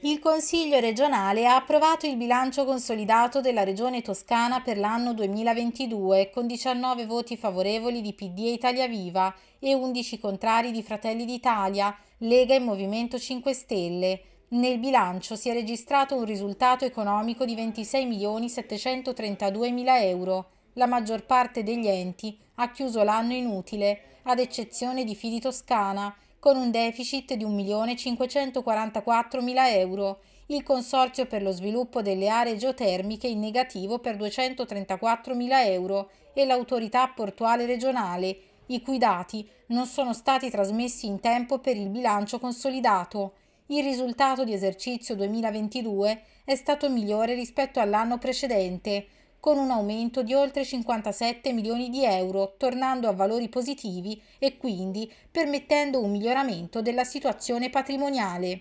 Il Consiglio regionale ha approvato il bilancio consolidato della Regione Toscana per l'anno 2022 con 19 voti favorevoli di PD e Italia Viva e 11 contrari di Fratelli d'Italia, Lega e Movimento 5 Stelle. Nel bilancio si è registrato un risultato economico di 26.732.000 euro la maggior parte degli enti ha chiuso l'anno inutile, ad eccezione di Fidi Toscana, con un deficit di 1.544.000 euro, il Consorzio per lo sviluppo delle aree geotermiche in negativo per 234.000 euro e l'autorità portuale regionale, i cui dati non sono stati trasmessi in tempo per il bilancio consolidato. Il risultato di esercizio 2022 è stato migliore rispetto all'anno precedente, con un aumento di oltre 57 milioni di euro, tornando a valori positivi e quindi permettendo un miglioramento della situazione patrimoniale.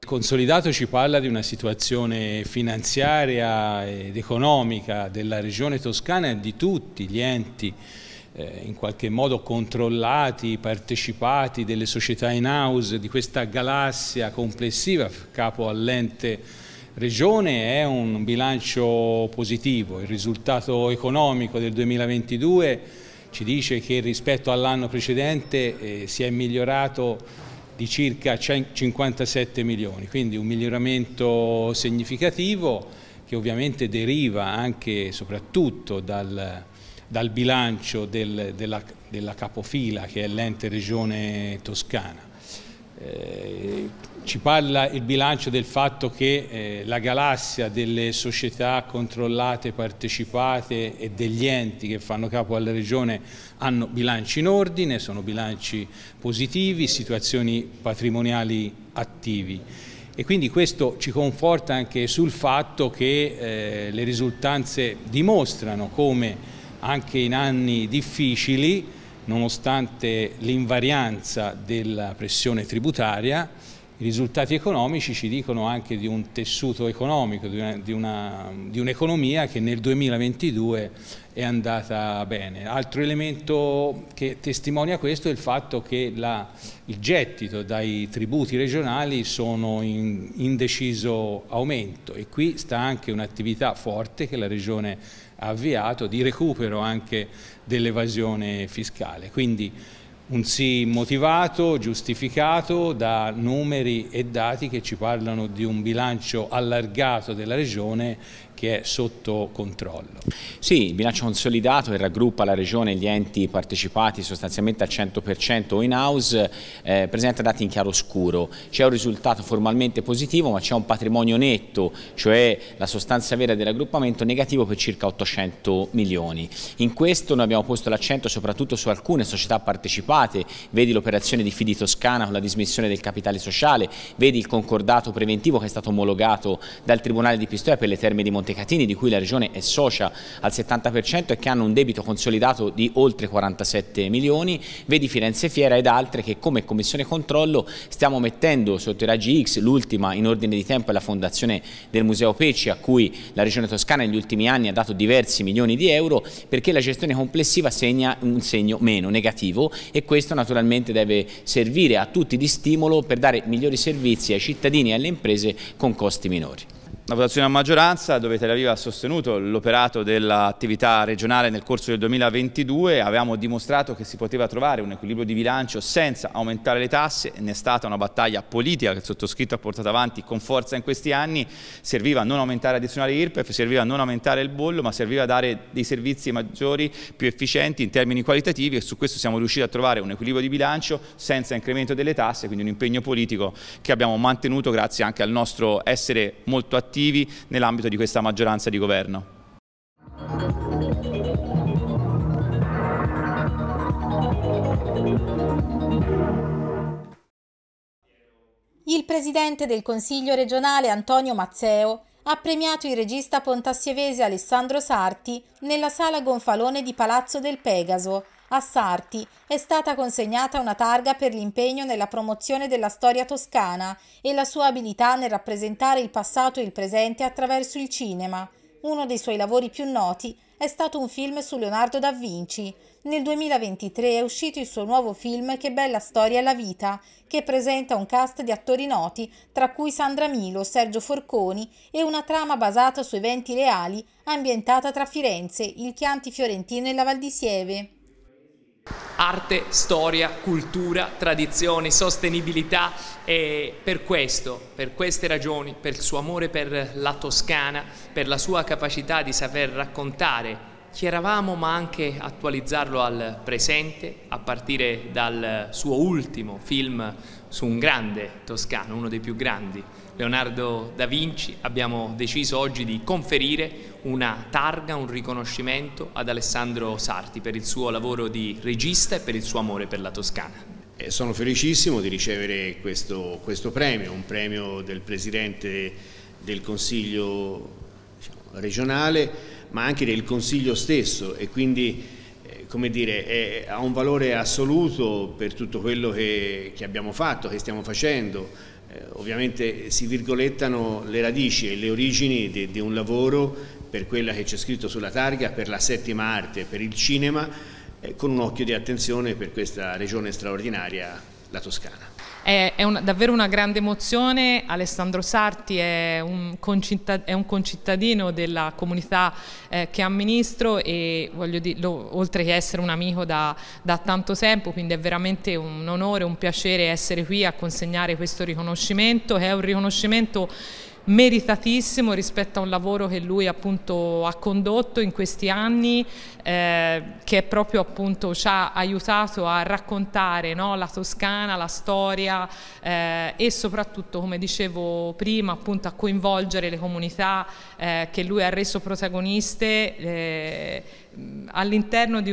Il consolidato ci parla di una situazione finanziaria ed economica della regione toscana e di tutti gli enti eh, in qualche modo controllati, partecipati, delle società in house, di questa galassia complessiva capo all'ente regione è un bilancio positivo, il risultato economico del 2022 ci dice che rispetto all'anno precedente eh, si è migliorato di circa 57 milioni, quindi un miglioramento significativo che ovviamente deriva anche e soprattutto dal, dal bilancio del, della, della capofila che è l'ente regione toscana. Eh, ci parla il bilancio del fatto che eh, la galassia delle società controllate, partecipate e degli enti che fanno capo alla Regione hanno bilanci in ordine, sono bilanci positivi, situazioni patrimoniali attivi. E quindi questo ci conforta anche sul fatto che eh, le risultanze dimostrano come anche in anni difficili nonostante l'invarianza della pressione tributaria, i risultati economici ci dicono anche di un tessuto economico, di, un'economia un che nel 2022 è andata bene. Altro elemento che testimonia questo è il fatto che la, il gettito dai tributi regionali sono in, indeciso aumento e qui sta anche un'attività forte che la Regione avviato di recupero anche dell'evasione fiscale. Quindi un sì motivato, giustificato da numeri e dati che ci parlano di un bilancio allargato della Regione che è sotto controllo. Sì, il bilancio consolidato che raggruppa la Regione e gli enti partecipati sostanzialmente al 100% o in house eh, presenta dati in chiaro scuro. C'è un risultato formalmente positivo ma c'è un patrimonio netto, cioè la sostanza vera del raggruppamento negativo per circa 800 milioni. In questo noi abbiamo posto l'accento soprattutto su alcune società partecipate, vedi l'operazione di Fidi Toscana con la dismissione del capitale sociale, vedi il concordato preventivo che è stato omologato dal Tribunale di Pistoia per le terme di Montezemolo Montecatini di cui la Regione è socia al 70% e che hanno un debito consolidato di oltre 47 milioni, vedi Firenze Fiera ed altre che come Commissione Controllo stiamo mettendo sotto i raggi X, l'ultima in ordine di tempo è la fondazione del Museo Pecci a cui la Regione Toscana negli ultimi anni ha dato diversi milioni di euro perché la gestione complessiva segna un segno meno negativo e questo naturalmente deve servire a tutti di stimolo per dare migliori servizi ai cittadini e alle imprese con costi minori la votazione a maggioranza dove Tel Aviv ha sostenuto l'operato dell'attività regionale nel corso del 2022, avevamo dimostrato che si poteva trovare un equilibrio di bilancio senza aumentare le tasse, ne è stata una battaglia politica che il sottoscritto ha portato avanti con forza in questi anni, serviva non aumentare addizionale IRPEF, serviva non aumentare il bollo, ma serviva dare dei servizi maggiori, più efficienti in termini qualitativi e su questo siamo riusciti a trovare un equilibrio di bilancio senza incremento delle tasse, quindi un impegno politico che abbiamo mantenuto grazie anche al nostro essere molto attivi attivi nell'ambito di questa maggioranza di governo. Il presidente del Consiglio regionale Antonio Mazzeo ha premiato il regista pontassievese Alessandro Sarti nella sala Gonfalone di Palazzo del Pegaso a Sarti è stata consegnata una targa per l'impegno nella promozione della storia toscana e la sua abilità nel rappresentare il passato e il presente attraverso il cinema. Uno dei suoi lavori più noti è stato un film su Leonardo da Vinci. Nel 2023 è uscito il suo nuovo film Che bella storia è la vita, che presenta un cast di attori noti, tra cui Sandra Milo, Sergio Forconi e una trama basata su eventi reali ambientata tra Firenze, il Chianti fiorentino e la Val di Sieve arte, storia, cultura, tradizioni, sostenibilità e per questo, per queste ragioni, per il suo amore per la Toscana, per la sua capacità di saper raccontare chi eravamo ma anche attualizzarlo al presente a partire dal suo ultimo film su un grande toscano, uno dei più grandi Leonardo da Vinci abbiamo deciso oggi di conferire una targa, un riconoscimento ad Alessandro Sarti per il suo lavoro di regista e per il suo amore per la Toscana. Sono felicissimo di ricevere questo, questo premio, un premio del Presidente del Consiglio diciamo, regionale ma anche del Consiglio stesso e quindi eh, come dire, è, ha un valore assoluto per tutto quello che, che abbiamo fatto, che stiamo facendo eh, ovviamente eh, si virgolettano le radici e le origini di, di un lavoro per quella che c'è scritto sulla targa, per la settima arte, per il cinema, eh, con un occhio di attenzione per questa regione straordinaria, la Toscana. È, è un, davvero una grande emozione, Alessandro Sarti è un, è un concittadino della comunità eh, che amministro e voglio dire, lo, oltre che essere un amico da, da tanto tempo, quindi è veramente un onore, un piacere essere qui a consegnare questo riconoscimento, è un riconoscimento meritatissimo rispetto a un lavoro che lui appunto ha condotto in questi anni eh, che proprio appunto ci ha aiutato a raccontare no, la Toscana, la storia eh, e soprattutto come dicevo prima appunto a coinvolgere le comunità eh, che lui ha reso protagoniste eh, all'interno di, di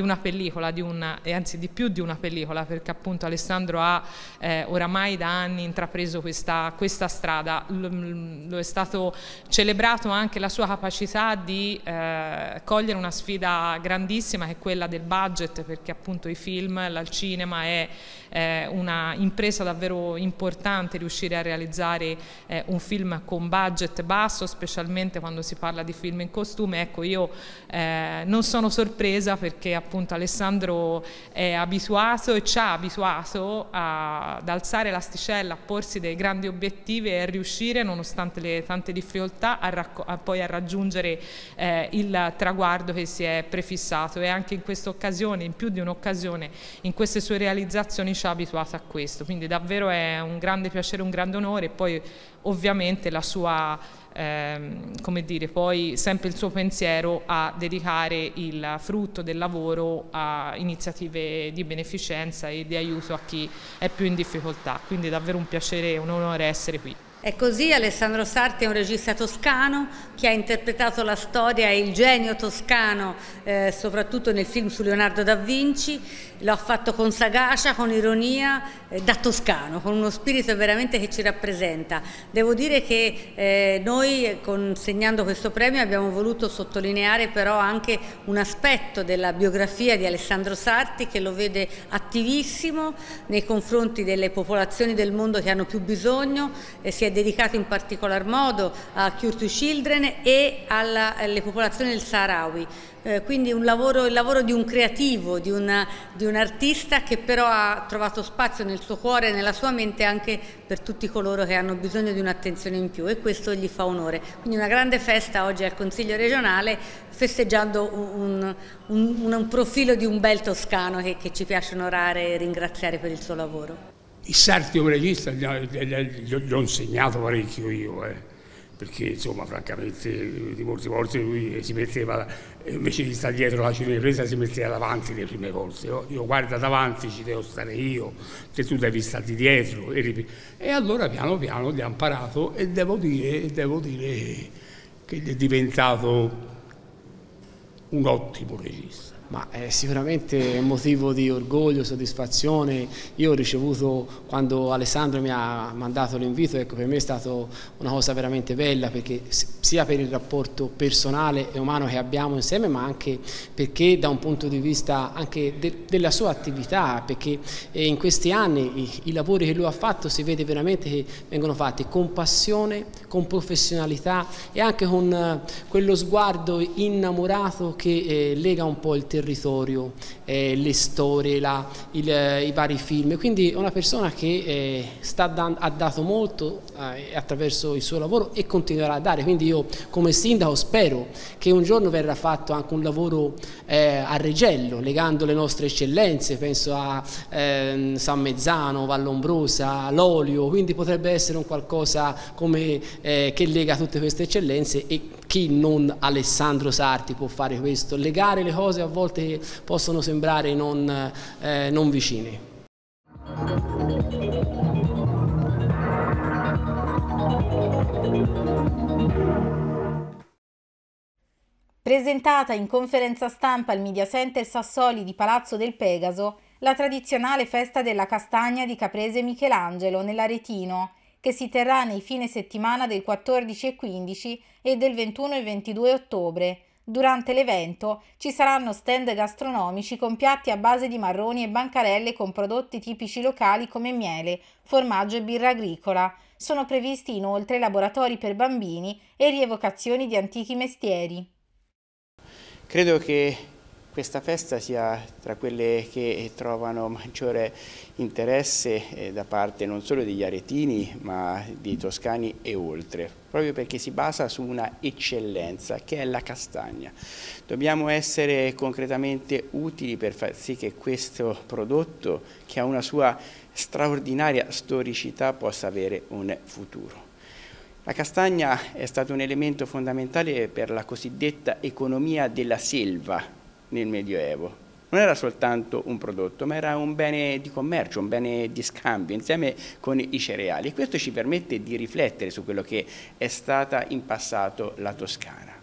una, pellicola, di una, anzi di più di una pellicola, perché appunto Alessandro ha eh, oramai da anni intrapreso questa, questa strada, lo è stato celebrato anche la sua capacità di eh, cogliere una sfida grandissima che è quella del budget, perché appunto i film, il cinema è eh, una impresa davvero importante riuscire a realizzare eh, un film con budget basso, specialmente quando si parla di film in costume, ecco io eh, non sono sorpresa perché appunto Alessandro è abituato e ci ha abituato a, ad alzare l'asticella, a porsi dei grandi obiettivi e a riuscire, nonostante le tante difficoltà, a, a poi a raggiungere eh, il traguardo che si è prefissato e anche in questa occasione, in più di un'occasione, in queste sue realizzazioni ci ha abituato a questo. Quindi davvero è un grande piacere, un grande onore e poi ovviamente la sua ehm, come dire, poi sempre il suo pensiero a dedicare il frutto del lavoro a iniziative di beneficenza e di aiuto a chi è più in difficoltà. Quindi è davvero un piacere e un onore essere qui. È così, Alessandro Sarti è un regista toscano che ha interpretato la storia e il genio toscano, eh, soprattutto nel film su Leonardo da Vinci, l'ha fatto con sagacia, con ironia, eh, da toscano, con uno spirito veramente che ci rappresenta. Devo dire che eh, noi consegnando questo premio abbiamo voluto sottolineare però anche un aspetto della biografia di Alessandro Sarti che lo vede attivissimo nei confronti delle popolazioni del mondo che hanno più bisogno, eh, si è dedicato in particolar modo a Cure to Children e alla, alle popolazioni del Sahrawi. Eh, quindi lavoro, il lavoro di un creativo, di, una, di, un artista che però ha trovato spazio nel suo cuore e nella sua mente anche per tutti coloro che hanno bisogno di un'attenzione in più e questo gli fa onore. Quindi una grande festa oggi al Consiglio regionale festeggiando un, un, un, un profilo di un bel toscano che, che ci piace onorare e ringraziare per il suo lavoro. I sarti obraisti gli ho insegnato parecchio io, eh perché insomma francamente di molte volte lui si metteva invece di stare dietro la cinepresa si metteva davanti le prime volte io, io guarda davanti ci devo stare io se tu devi starti dietro e, e allora piano piano gli ha imparato e devo dire, devo dire che è diventato un ottimo regista ma è sicuramente motivo di orgoglio, soddisfazione. Io ho ricevuto, quando Alessandro mi ha mandato l'invito, ecco, per me è stata una cosa veramente bella, perché sia per il rapporto personale e umano che abbiamo insieme, ma anche perché da un punto di vista anche de della sua attività, perché eh, in questi anni i, i lavori che lui ha fatto si vede veramente che vengono fatti con passione, con professionalità e anche con eh, quello sguardo innamorato che eh, lega un po' il territorio territorio, eh, le storie, la, il, eh, i vari film, quindi è una persona che eh, dando, ha dato molto eh, attraverso il suo lavoro e continuerà a dare, quindi io come sindaco spero che un giorno verrà fatto anche un lavoro eh, a Regello, legando le nostre eccellenze, penso a ehm, San Mezzano, Vallombrosa, Lolio, quindi potrebbe essere un qualcosa come, eh, che lega tutte queste eccellenze e chi non Alessandro Sarti può fare questo? Legare le cose a volte possono sembrare non, eh, non vicine. Presentata in conferenza stampa al Media Center Sassoli di Palazzo del Pegaso, la tradizionale festa della castagna di Caprese Michelangelo nell'Aretino, che si terrà nei fine settimana del 14 e 15 e del 21 e 22 ottobre. Durante l'evento ci saranno stand gastronomici con piatti a base di marroni e bancarelle con prodotti tipici locali come miele, formaggio e birra agricola. Sono previsti inoltre laboratori per bambini e rievocazioni di antichi mestieri. Credo che questa festa sia tra quelle che trovano maggiore interesse eh, da parte non solo degli aretini ma di toscani e oltre, proprio perché si basa su una eccellenza che è la castagna. Dobbiamo essere concretamente utili per far sì che questo prodotto, che ha una sua straordinaria storicità, possa avere un futuro. La castagna è stato un elemento fondamentale per la cosiddetta economia della selva nel Medioevo. Non era soltanto un prodotto, ma era un bene di commercio, un bene di scambio, insieme con i cereali. E questo ci permette di riflettere su quello che è stata in passato la Toscana.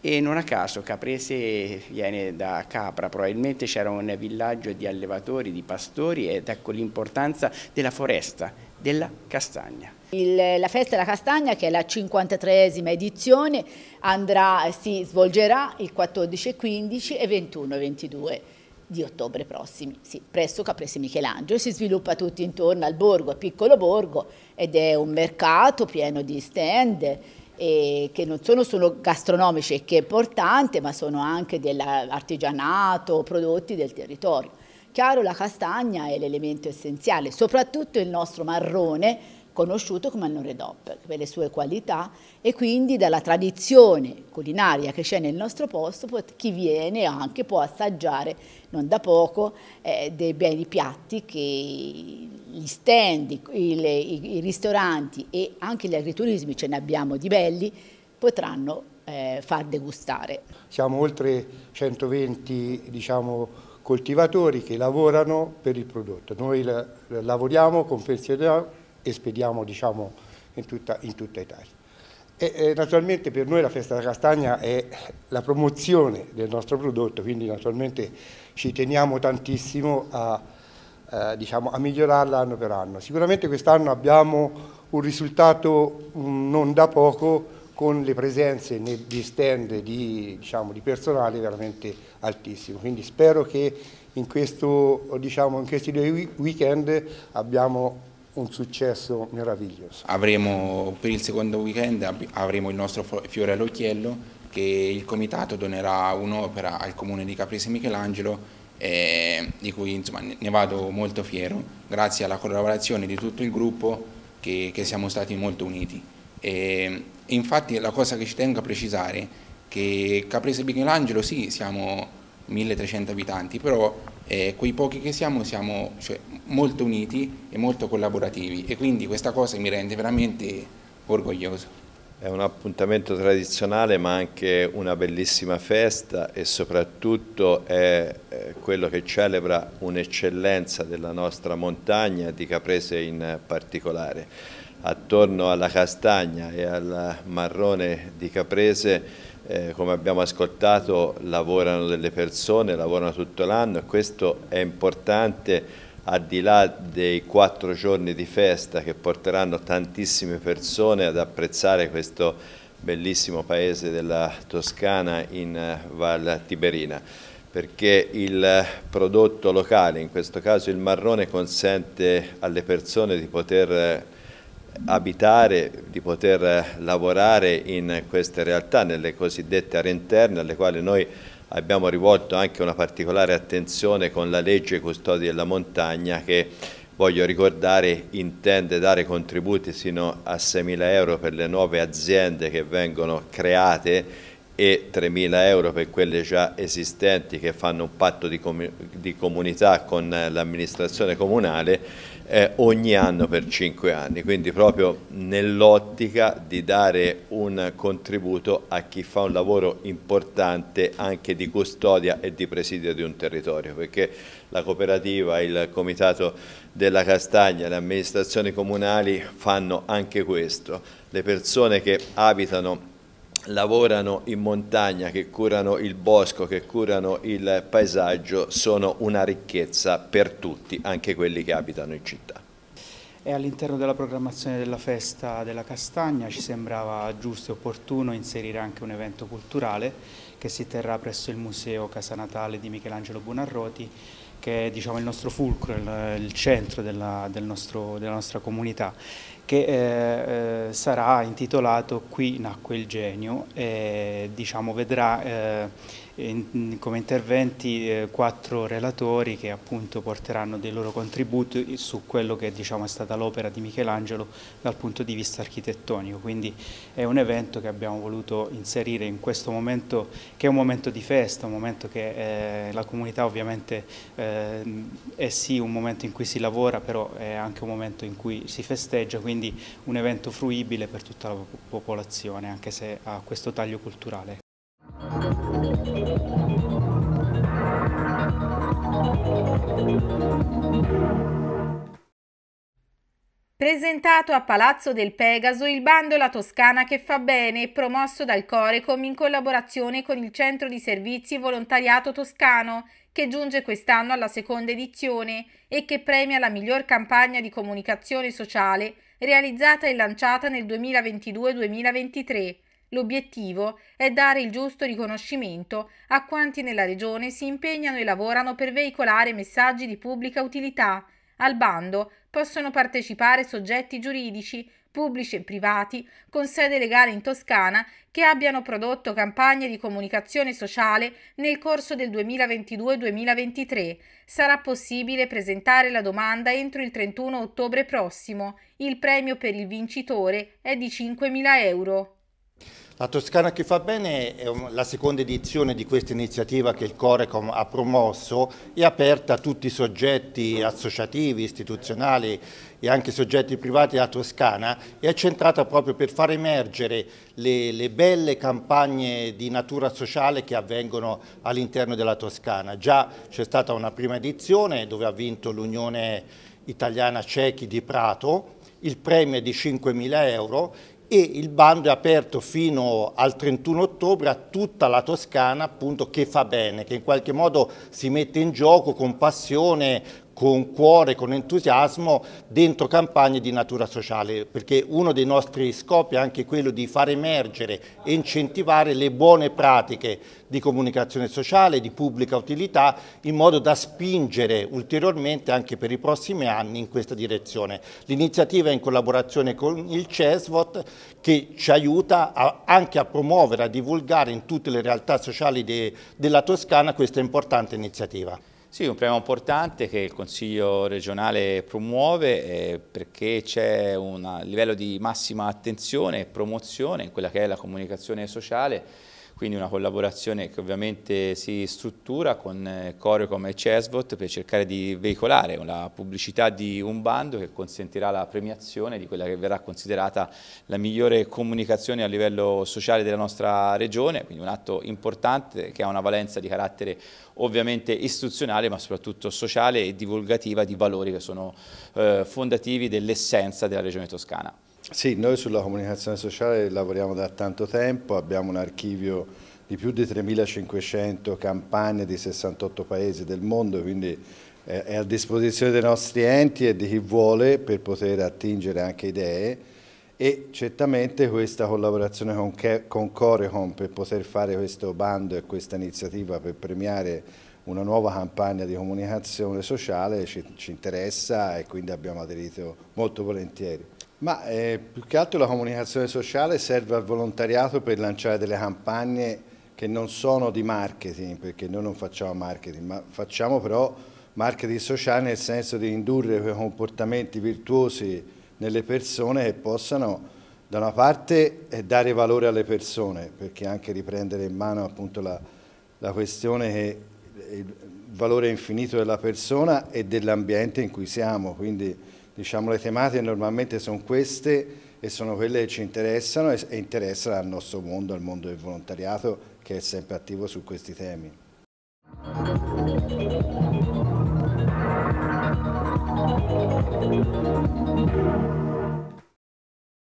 E non a caso Caprese viene da Capra, probabilmente c'era un villaggio di allevatori, di pastori, ed ecco l'importanza della foresta, della castagna. Il, la Festa della Castagna, che è la 53esima edizione, andrà, si svolgerà il 14, 15 e 21 22 di ottobre prossimi, sì, presso Caprese Michelangelo. Si sviluppa tutto intorno al borgo, a piccolo borgo, ed è un mercato pieno di stand che non sono solo gastronomici e che è importante, ma sono anche dell'artigianato, prodotti del territorio. Chiaro, la castagna è l'elemento essenziale, soprattutto il nostro marrone conosciuto come Annore Dop per le sue qualità e quindi dalla tradizione culinaria che c'è nel nostro posto chi viene anche può assaggiare non da poco eh, dei beni piatti che gli stand, i, i, i, ristoranti e anche gli agriturismi, ce ne abbiamo di belli, potranno eh, far degustare. Siamo oltre 120 diciamo, coltivatori che lavorano per il prodotto. Noi lavoriamo, confezioniamo spediamo diciamo, in, tutta, in, tutta, Italia. E, eh, naturalmente per noi la festa della castagna è la promozione del nostro prodotto, quindi naturalmente ci teniamo tantissimo a, eh, diciamo, a migliorarla anno per anno. Sicuramente quest'anno abbiamo un risultato mm, non da poco con le presenze di stand di, diciamo, di personale veramente altissimo, quindi spero che in, questo, diciamo, in questi due weekend abbiamo un successo meraviglioso. Avremo, per il secondo weekend avremo il nostro fiore all'occhiello che il comitato donerà un'opera al comune di Caprese Michelangelo eh, di cui insomma, ne vado molto fiero grazie alla collaborazione di tutto il gruppo che, che siamo stati molto uniti. E, ehm, infatti la cosa che ci tengo a precisare è che Caprese Michelangelo sì siamo 1300 abitanti però eh, quei pochi che siamo siamo cioè, molto uniti e molto collaborativi e quindi questa cosa mi rende veramente orgoglioso. È un appuntamento tradizionale ma anche una bellissima festa e soprattutto è eh, quello che celebra un'eccellenza della nostra montagna, di Caprese in particolare. Attorno alla castagna e al marrone di Caprese eh, come abbiamo ascoltato lavorano delle persone, lavorano tutto l'anno e questo è importante al di là dei quattro giorni di festa che porteranno tantissime persone ad apprezzare questo bellissimo paese della Toscana in eh, Val Tiberina perché il eh, prodotto locale, in questo caso il marrone, consente alle persone di poter eh, abitare, di poter eh, lavorare in queste realtà, nelle cosiddette aree interne, alle quali noi abbiamo rivolto anche una particolare attenzione con la legge Custodi della Montagna che voglio ricordare intende dare contributi sino a 6.000 euro per le nuove aziende che vengono create e 3.000 euro per quelle già esistenti che fanno un patto di, com di comunità con eh, l'amministrazione comunale eh, ogni anno per cinque anni, quindi proprio nell'ottica di dare un contributo a chi fa un lavoro importante anche di custodia e di presidio di un territorio, perché la cooperativa, il comitato della castagna, le amministrazioni comunali fanno anche questo, le persone che abitano lavorano in montagna, che curano il bosco, che curano il paesaggio, sono una ricchezza per tutti, anche quelli che abitano in città. E all'interno della programmazione della festa della castagna ci sembrava giusto e opportuno inserire anche un evento culturale che si terrà presso il Museo Casa Natale di Michelangelo Buonarroti che è diciamo, il nostro fulcro, il, centro della, del nostro, della nostra comunità che eh, eh, sarà intitolato Qui nacque il genio e diciamo, vedrà eh, in, come interventi eh, quattro relatori che appunto porteranno dei loro contributi su quello che diciamo, è stata l'opera di Michelangelo dal punto di vista architettonico, quindi è un evento che abbiamo voluto inserire in questo momento che è un momento di festa, un momento che eh, la comunità ovviamente eh, è sì un momento in cui si lavora, però è anche un momento in cui si festeggia, quindi un evento fruibile per tutta la popolazione, anche se ha questo taglio culturale. Presentato a Palazzo del Pegaso il bando La Toscana che fa bene, promosso dal Corecom in collaborazione con il Centro di Servizi Volontariato Toscano, che giunge quest'anno alla seconda edizione e che premia la miglior campagna di comunicazione sociale realizzata e lanciata nel 2022-2023. L'obiettivo è dare il giusto riconoscimento a quanti nella regione si impegnano e lavorano per veicolare messaggi di pubblica utilità. Al bando possono partecipare soggetti giuridici, pubblici e privati, con sede legale in Toscana, che abbiano prodotto campagne di comunicazione sociale nel corso del 2022-2023. Sarà possibile presentare la domanda entro il 31 ottobre prossimo. Il premio per il vincitore è di 5.000 euro. La Toscana che fa bene è la seconda edizione di questa iniziativa che il Corecom ha promosso e aperta a tutti i soggetti associativi, istituzionali e anche soggetti privati della Toscana e è centrata proprio per far emergere le, le belle campagne di natura sociale che avvengono all'interno della Toscana. Già c'è stata una prima edizione dove ha vinto l'Unione Italiana Cechi di Prato, il premio è di 5.000 euro e il bando è aperto fino al 31 ottobre a tutta la Toscana appunto che fa bene, che in qualche modo si mette in gioco con passione, con cuore, con entusiasmo dentro campagne di natura sociale perché uno dei nostri scopi è anche quello di far emergere e incentivare le buone pratiche di comunicazione sociale, di pubblica utilità in modo da spingere ulteriormente anche per i prossimi anni in questa direzione. L'iniziativa è in collaborazione con il CESVOT che ci aiuta a, anche a promuovere, a divulgare in tutte le realtà sociali de, della Toscana questa importante iniziativa. Sì, un premio importante che il Consiglio regionale promuove eh, perché c'è un livello di massima attenzione e promozione in quella che è la comunicazione sociale quindi una collaborazione che ovviamente si struttura con eh, Corecom e Cesvot per cercare di veicolare la pubblicità di un bando che consentirà la premiazione di quella che verrà considerata la migliore comunicazione a livello sociale della nostra regione, quindi un atto importante che ha una valenza di carattere ovviamente istituzionale ma soprattutto sociale e divulgativa di valori che sono eh, fondativi dell'essenza della regione toscana. Sì, noi sulla comunicazione sociale lavoriamo da tanto tempo, abbiamo un archivio di più di 3.500 campagne di 68 paesi del mondo, quindi eh, è a disposizione dei nostri enti e di chi vuole per poter attingere anche idee e certamente questa collaborazione con, con Corecom per poter fare questo bando e questa iniziativa per premiare una nuova campagna di comunicazione sociale ci, ci interessa e quindi abbiamo aderito molto volentieri. Ma eh, più che altro la comunicazione sociale serve al volontariato per lanciare delle campagne che non sono di marketing, perché noi non facciamo marketing, ma facciamo però marketing sociale nel senso di indurre quei comportamenti virtuosi nelle persone che possano da una parte eh, dare valore alle persone, perché anche riprendere in mano appunto la, la questione che eh, il valore infinito della persona e dell'ambiente in cui siamo, quindi Diciamo, le tematiche normalmente sono queste e sono quelle che ci interessano e, e interessano al nostro mondo, al mondo del volontariato che è sempre attivo su questi temi. Thank you.